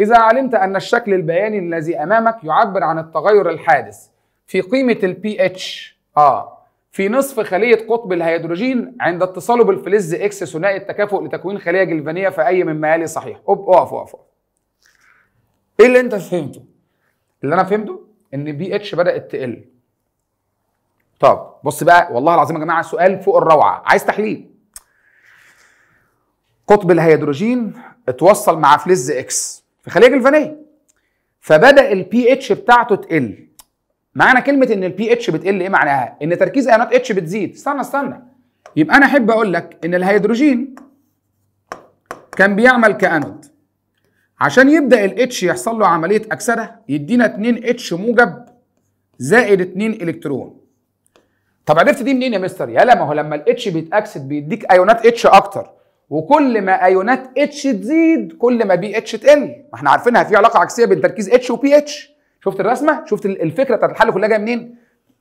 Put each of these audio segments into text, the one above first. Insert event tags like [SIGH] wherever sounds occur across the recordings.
إذا علمت أن الشكل البياني الذي أمامك يعبر عن التغير الحادث في قيمة الـ pH آه في نصف خلية قطب الهيدروجين عند اتصاله بالفلز إكس ثنائي التكافؤ لتكوين خلية جلفانية في أي من مقالي صحيح أوب أقف أقف إيه اللي أنت فهمته؟ اللي أنا فهمته إن بي اتش بدأت تقل طب بص بقى والله العظيم يا جماعة سؤال فوق الروعة عايز تحليل قطب الهيدروجين اتوصل مع فلز إكس الخلية الجلفانية فبدا البي اتش بتاعته تقل معنى كلمه ان البي اتش بتقل ايه معناها ان تركيز ايونات اتش بتزيد استنى استنى يبقى انا احب اقول لك ان الهيدروجين كان بيعمل كانود عشان يبدا الاتش يحصل له عمليه اكسده يدينا 2 اتش موجب زائد 2 الكترون طب عرفت دي منين يا مستر يلا ما هو لما الاتش بيتاكسد بيديك ايونات اتش اكتر وكل ما ايونات اتش تزيد كل ما بي اتش تقل ما احنا عارفينها في علاقه عكسيه بين تركيز اتش وبي اتش شفت الرسمه شفت الفكره بتاعت الحل كلها جايه منين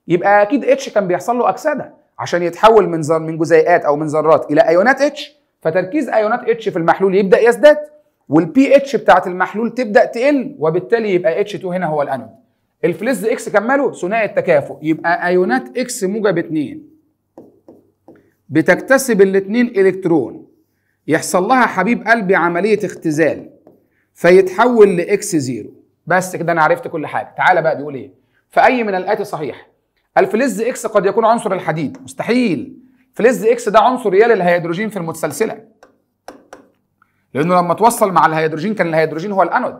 يبقى اكيد اتش كان بيحصل له اكسده عشان يتحول من زر من جزيئات او من ذرات الى ايونات اتش فتركيز ايونات اتش في المحلول يبدا يزداد والبي اتش بتاعت المحلول تبدا تقل وبالتالي يبقى اتش 2 هنا هو الانود الفلز اكس كمله ثنائي التكافؤ يبقى ايونات اكس موجب 2 بتكتسب الاثنين الكترون يحصل لها حبيب قلبي عملية اختزال فيتحول لإكس زيرو بس كده أنا عرفت كل حاجة تعالى بقى بيقول إيه فأي من الآتي صحيح الفلز إكس قد يكون عنصر الحديد مستحيل فلز إكس ده عنصر ريال الهيدروجين في المتسلسلة لأنه لما توصل مع الهيدروجين كان الهيدروجين هو الأنود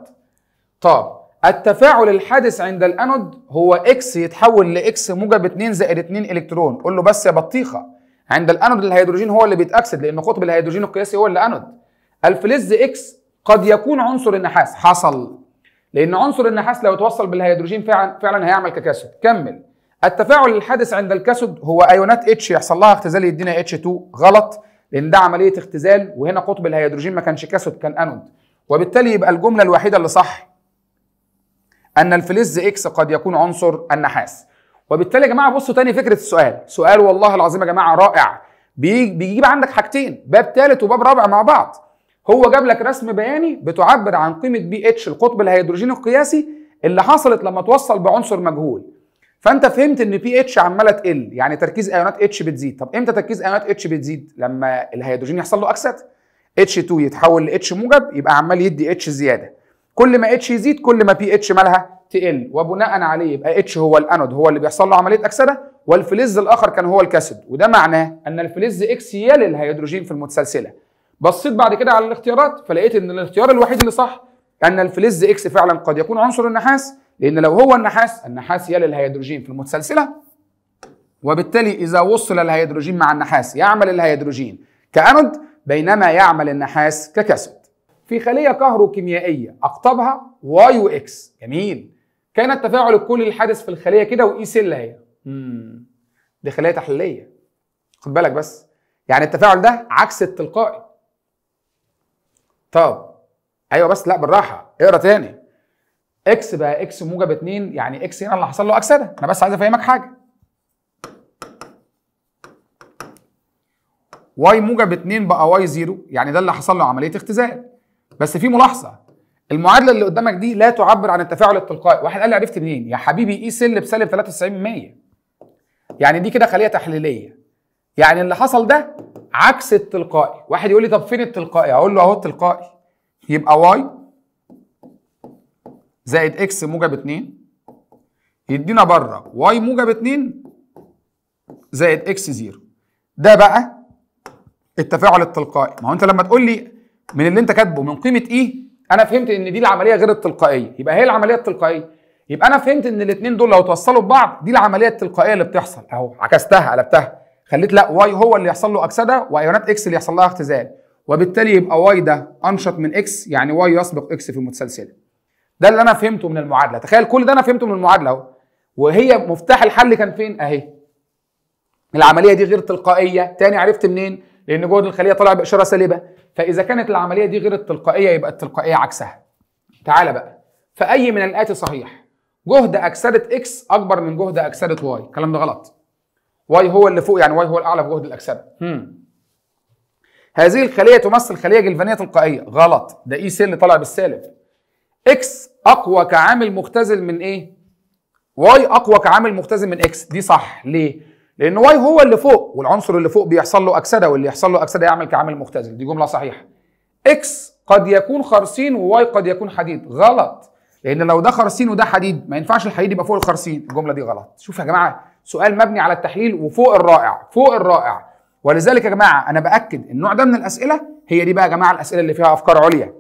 طب التفاعل الحادث عند الأنود هو إكس يتحول لإكس موجب 2 زائد 2 إلكترون قول له بس يا بطيخة عند الانود الهيدروجين هو اللي بيتاكسد لان قطب الهيدروجين القياسي هو اللي انود الفلز اكس قد يكون عنصر النحاس حصل لان عنصر النحاس لو اتوصل بالهيدروجين فعلا فعلا هيعمل ككاسيد كمل التفاعل الحادث عند الكاسود هو ايونات اتش يحصل لها اختزال يدينا اتش 2 غلط لان ده عمليه اختزال وهنا قطب الهيدروجين ما كانش كاسود كان انود وبالتالي يبقى الجمله الوحيده اللي صح ان الفلز اكس قد يكون عنصر النحاس وبالتالي يا جماعه بصوا تاني فكره السؤال سؤال والله العظيم يا جماعه رائع بيجيب عندك حاجتين باب ثالث وباب رابع مع بعض هو جاب لك رسم بياني بتعبر عن قيمه بي اتش القطب الهيدروجيني القياسي اللي حصلت لما توصل بعنصر مجهول فانت فهمت ان بي اتش عماله تقل يعني تركيز ايونات اتش بتزيد طب امتى تركيز ايونات اتش بتزيد لما الهيدروجين يحصل له اكسد اتش 2 يتحول لاتش موجب يبقى عمال يدي اتش زياده كل ما اتش يزيد كل ما بي اتش مالها تقل وبناء عليه يبقى اتش هو الانود هو اللي بيحصل له عمليه اكسده والفلز الاخر كان هو الكاسيد وده معناه ان الفلز اكس يلي الهيدروجين في المتسلسله بصيت بعد كده على الاختيارات فلقيت ان الاختيار الوحيد اللي صح ان الفلز اكس فعلا قد يكون عنصر النحاس لان لو هو النحاس النحاس يلي الهيدروجين في المتسلسله وبالتالي اذا وصل الهيدروجين مع النحاس يعمل الهيدروجين كانود بينما يعمل النحاس ككاسيد في خليه كهروكيميائيه اقطابها واي واكس جميل كان التفاعل الكلي الحادث في الخليه كده واي اللي هي امم دي خليه تحليليه خد بالك بس يعني التفاعل ده عكس التلقائي طب ايوه بس لا بالراحه اقرا تاني اكس بقى اكس موجب 2 يعني اكس هنا اللي حصل له اكسده انا بس عايز افهمك حاجه واي موجب 2 بقى واي 0 يعني ده اللي حصل له عمليه اختزال بس في ملاحظه المعادله اللي قدامك دي لا تعبر عن التفاعل التلقائي واحد قال لي عرفت منين يا حبيبي اي سل بسالب 93% يعني دي كده خليه تحليليه يعني اللي حصل ده عكس التلقائي واحد يقول لي طب فين التلقائي اقول له اهو التلقائي يبقى واي زائد اكس موجب 2 يدينا بره واي موجب 2 زائد اكس 0 ده بقى التفاعل التلقائي ما هو انت لما تقول لي من اللي انت كاتبه من قيمه ايه انا فهمت ان دي العمليه غير التلقائيه يبقى هي العمليه التلقائيه يبقى انا فهمت ان الاثنين دول لو توصلوا ببعض دي العمليه التلقائيه اللي بتحصل اهو عكستها قلبتها خليت لا واي هو اللي يحصل له اكسده وايونات اكس اللي يحصل لها اختزال وبالتالي يبقى واي ده انشط من اكس يعني واي يسبق اكس في المتسلسله ده اللي انا فهمته من المعادله تخيل كل ده انا فهمته من المعادله اهو وهي مفتاح الحل كان فين اهي العمليه دي غير تلقائيه تاني عرفت منين لان جوه الخليه طالع باشاره سالبه فاذا كانت العمليه دي غير التلقائيه يبقى التلقائيه عكسها تعال بقى فاي من الاتي صحيح جهد اكسده اكس اكبر من جهد اكسده واي الكلام ده غلط واي هو اللي فوق يعني واي هو الاعلى في جهد الاكسده هم. هذه الخليه تمثل خليه جلفانيه تلقائيه غلط ده اي e سي اللي طالع بالسالب اكس اقوى كعامل مختزل من ايه واي اقوى كعامل مختزل من اكس دي صح ليه لان واي هو اللي فوق والعنصر اللي فوق بيحصل له اكسده واللي يحصل له اكسده يعمل كعامل مختزل دي جمله صحيحه اكس قد يكون خرسين وواي قد يكون حديد غلط لان لو ده خرسين وده حديد ما ينفعش الحديد يبقى فوق الخرسين الجمله دي غلط شوف يا جماعه سؤال مبني على التحليل وفوق الرائع فوق الرائع ولذلك يا جماعه انا باكد النوع ده من الاسئله هي دي بقى يا جماعه الاسئله اللي فيها افكار عليا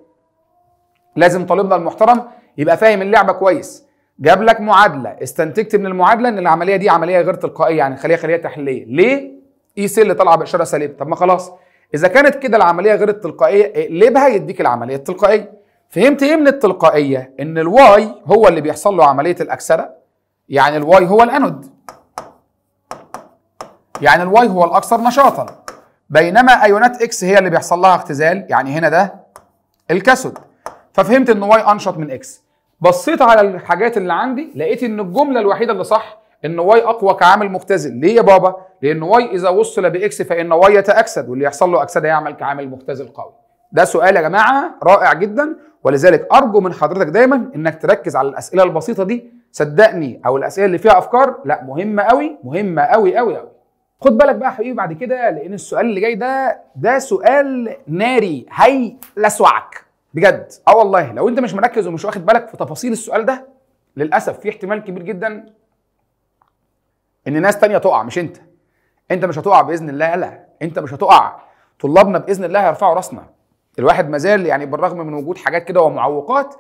لازم طالبنا المحترم يبقى فاهم اللعبه كويس جاب لك معادله استنتجت من المعادله ان العمليه دي عمليه غير تلقائيه يعني خليه خليه تحليليه ليه اي سي اللي طالعه باشاره سالبه طب ما خلاص اذا كانت كده العمليه غير التلقائيه اقلبها إيه، يديك العمليه التلقائيه فهمت ايه من التلقائيه ان الواي هو اللي بيحصل له عمليه الاكسده يعني الواي هو الانود يعني الواي هو الاكثر نشاطا بينما ايونات اكس هي اللي بيحصل لها اختزال يعني هنا ده الكاسود ففهمت ان واي انشط من اكس بصيت على الحاجات اللي عندي لقيت ان الجمله الوحيده اللي صح ان واي اقوى كعامل مختزل ليه يا بابا لان واي اذا وصل باكس فان واي يتاكسد واللي يحصل له اكسده يعمل كعامل مختزل قوي ده سؤال يا جماعه رائع جدا ولذلك ارجو من حضرتك دايما انك تركز على الاسئله البسيطه دي صدقني او الاسئله اللي فيها افكار لا مهمه قوي مهمه قوي قوي قوي خد بالك بقى حبيبي بعد كده لان السؤال اللي جاي ده ده سؤال ناري هيلسوعك بجد اه والله لو انت مش مركز ومش واخد بالك في تفاصيل السؤال ده للاسف في احتمال كبير جدا ان ناس تانية تقع مش انت انت مش هتقع باذن الله لا انت مش هتقع طلابنا باذن الله هيرفعوا راسنا الواحد مازال يعني بالرغم من وجود حاجات كده ومعوقات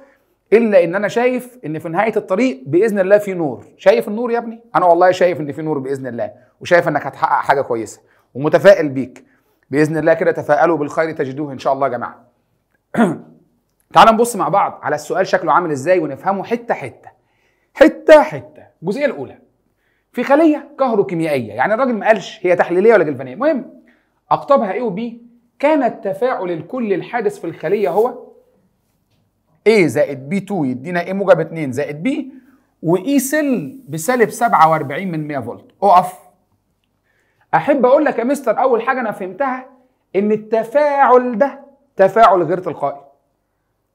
الا ان انا شايف ان في نهايه الطريق باذن الله في نور شايف النور يا ابني انا والله شايف ان في نور باذن الله وشايف انك هتحقق حاجه كويسه ومتفائل بيك باذن الله كده تفائلوا بالخير تجدوه ان شاء الله يا جماعه [CLEARS THROAT] تعال نبص مع بعض على السؤال شكله عامل ازاي ونفهمه حته حته حته حته الجزئيه الاولى في خليه كهروكيميائيه يعني الراجل ما قالش هي تحليليه ولا جلفانيه المهم اقطابها ايه وبي كان التفاعل الكلي الحادث في الخليه هو A زائد B2 يدينا A موجب 2 زائد B وإي e سل بسالب 47 من 100 فولت أقف أحب أقول لك يا مستر أول حاجة أنا فهمتها إن التفاعل ده تفاعل غير تلقائي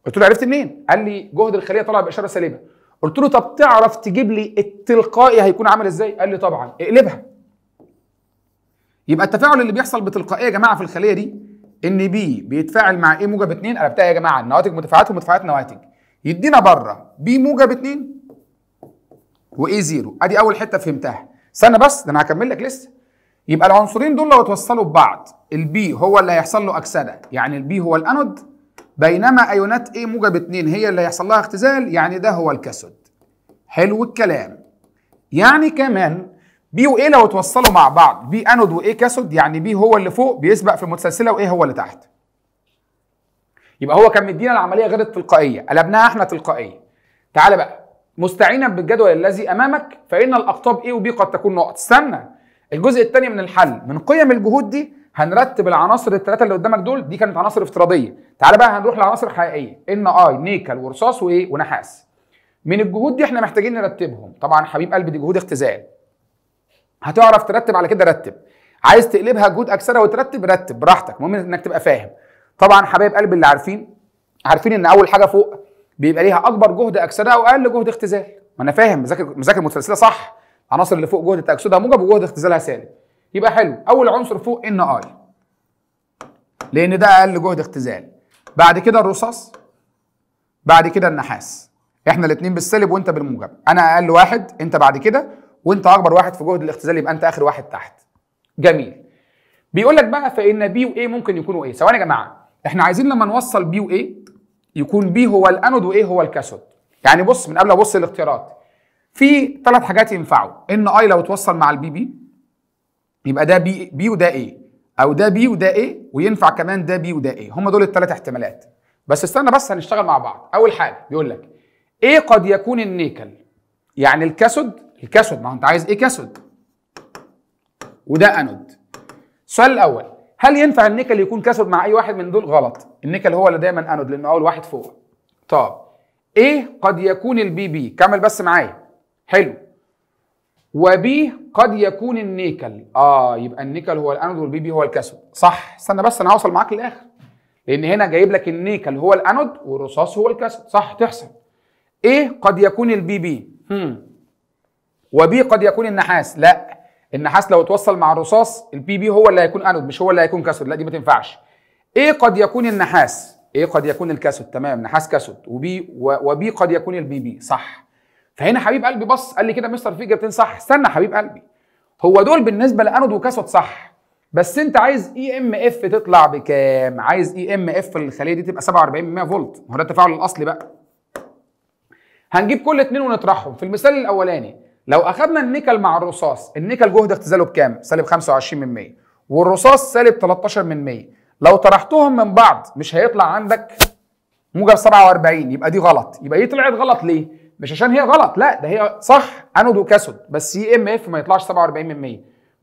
قلت له عرفت منين؟ قال لي جهد الخليه طلع باشاره سالبه قلت له طب تعرف تجيب لي التلقائي هيكون عامل ازاي؟ قال لي طبعا اقلبها يبقى التفاعل اللي بيحصل بتلقائيه يا جماعه في الخليه دي ان بي بيتفاعل مع ايه موجب 2 قلبتها يا جماعه النواتج متفاعلات ومتفاعلات نواتج يدينا بره بي موجب 2 واي زيرو ادي اول حته فهمتها استنى بس ده انا هكمل لك لسه يبقى العنصرين دول لو اتوصلوا ببعض البي هو اللي هيحصل له اكسده يعني البي هو الانود بينما ايونات A موجب 2 هي اللي هيحصل لها اختزال يعني ده هو الكاثود حلو الكلام يعني كمان بي وايه لو اتوصلوا مع بعض بي انود وايه كاثود يعني بي هو اللي فوق بيسبق في المتسلسله وايه هو اللي تحت يبقى هو كان مدينا العمليه غير التلقائيه قلبناها احنا تلقائيه تعال بقى مستعينا بالجدول الذي امامك فان الاقطاب A وB قد تكون نقط استنى الجزء الثاني من الحل من قيم الجهود دي هنرتب العناصر الثلاثه اللي قدامك دول دي كانت عناصر افتراضيه تعال بقى هنروح لعناصر حقيقيه ان اي نيكل ورصاص وايه ونحاس من الجهود دي احنا محتاجين نرتبهم طبعا حبيب قلبي دي جهود اختزال هتعرف ترتب على كده رتب عايز تقلبها جهود اكثرها وترتب رتب براحتك المهم انك تبقى فاهم طبعا حبايب قلبي اللي عارفين عارفين ان اول حاجه فوق بيبقى ليها اكبر جهد اكسده واقل جهد اختزال ما انا فاهم مذاكر مذاكر متسلسله صح العناصر اللي فوق جهد اكسده موجب وجهد اختزالها سالب يبقى حلو اول عنصر فوق ان اي لان ده اقل جهد اختزال بعد كده الرصاص بعد كده النحاس احنا الاثنين بالسالب وانت بالموجب انا اقل واحد انت بعد كده وانت اكبر واحد في جهد الاختزال يبقى انت اخر واحد تحت جميل بيقول لك بقى فان بي وايه ممكن يكونوا ايه ثواني يا جماعه احنا عايزين لما نوصل بي وايه يكون بي هو الانود وايه هو الكاثود يعني بص من قبل ابص الاختيارات في ثلاث حاجات ينفعوا ان اي لو توصل مع البي بي يبقى ده بي, بي وده ايه او ده بي وده ايه وينفع كمان ده بي وده ايه هم دول الثلاث احتمالات بس استنى بس هنشتغل مع بعض اول حاجه بيقول لك ايه قد يكون النيكل يعني الكاسود الكاسود ما هو انت عايز ايه كاسود وده انود السؤال الاول هل ينفع النيكل يكون كاسود مع اي واحد من دول غلط النيكل هو اللي دايما انود لانه اول واحد فوق طب ايه قد يكون البي بي كمل بس معايا حلو وبي قد يكون النيكل اه يبقى النيكل هو الانود والبي بي هو الكاثود صح استنى بس انا هوصل معاك للاخر لان هنا جايب لك النيكل هو الانود والرصاص هو الكاثود صح تحصل ايه قد يكون البي بي هم. وبي قد يكون النحاس لا النحاس لو اتوصل مع الرصاص البي بي هو اللي هيكون انود مش هو اللي هيكون كاثود لا دي ما تنفعش ايه قد يكون النحاس ايه قد يكون الكاثود تمام نحاس كاثود وبي وبي قد يكون البي بي صح فهنا حبيب قلبي بص قال لي كده مستر في اجابتين صح استنى حبيب قلبي هو دول بالنسبه لانود وكاسود صح بس انت عايز اي ام اف تطلع بكام عايز اي ام اف الخليه دي تبقى 47 فولت ما هو ده التفاعل الاصلي بقى هنجيب كل اثنين ونطرحهم في المثال الاولاني لو اخذنا النيكل مع الرصاص النيكل جهد اختزاله بكام سالب 25 من 100 والرصاص سالب 13 من 100 لو طرحتهم من بعض مش هيطلع عندك موجب 47 يبقى دي غلط يبقى دي طلعت غلط ليه مش عشان هي غلط لا ده هي صح انود وكاثود بس اي ام اف ما يطلعش 47%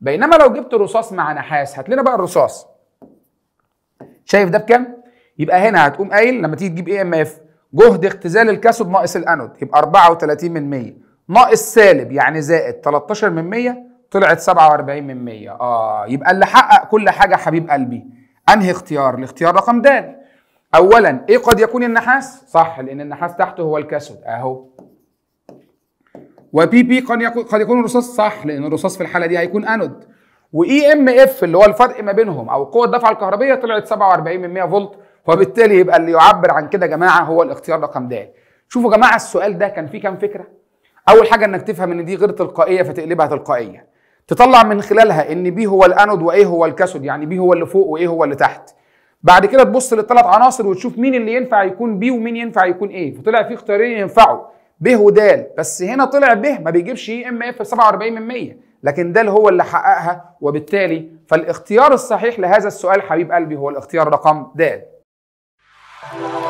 بينما لو جبت رصاص مع نحاس هات لنا بقى الرصاص شايف ده بكام يبقى هنا هتقوم قايل لما تيجي تجيب اي ام اف جهد اختزال الكاثود ناقص الانود يبقى 34% ناقص سالب يعني زائد 13 من 100 طلعت 47 من 100 اه يبقى اللي حقق كل حاجه حبيب قلبي انهي اختيار الاختيار رقم د اولا ايه قد يكون النحاس صح لان النحاس تحته هو الكاثود اهو وبي بي قد يكون الرصاص صح لان الرصاص في الحاله دي هيكون انود واي ام اف اللي هو الفرق ما بينهم او قوه الدفعه الكهربيه طلعت 47 من 100 فولت وبالتالي يبقى اللي يعبر عن كده يا جماعه هو الاختيار رقم د شوفوا يا جماعه السؤال ده كان فيه كام فكره اول حاجه انك تفهم ان دي غير تلقائيه فتقلبها تلقائيه تطلع من خلالها ان بي هو الانود وايه هو الكاثود يعني بي هو اللي فوق وايه هو اللي تحت بعد كده تبص للثلاث عناصر وتشوف مين اللي ينفع يكون بي ومين ينفع يكون ايه فطلع في اختيارين ينفعوا ب ودال بس هنا طلع ب ما بيجيبش اي ام اف 47 من 100 لكن دال هو اللي حققها وبالتالي فالاختيار الصحيح لهذا السؤال حبيب قلبي هو الاختيار رقم د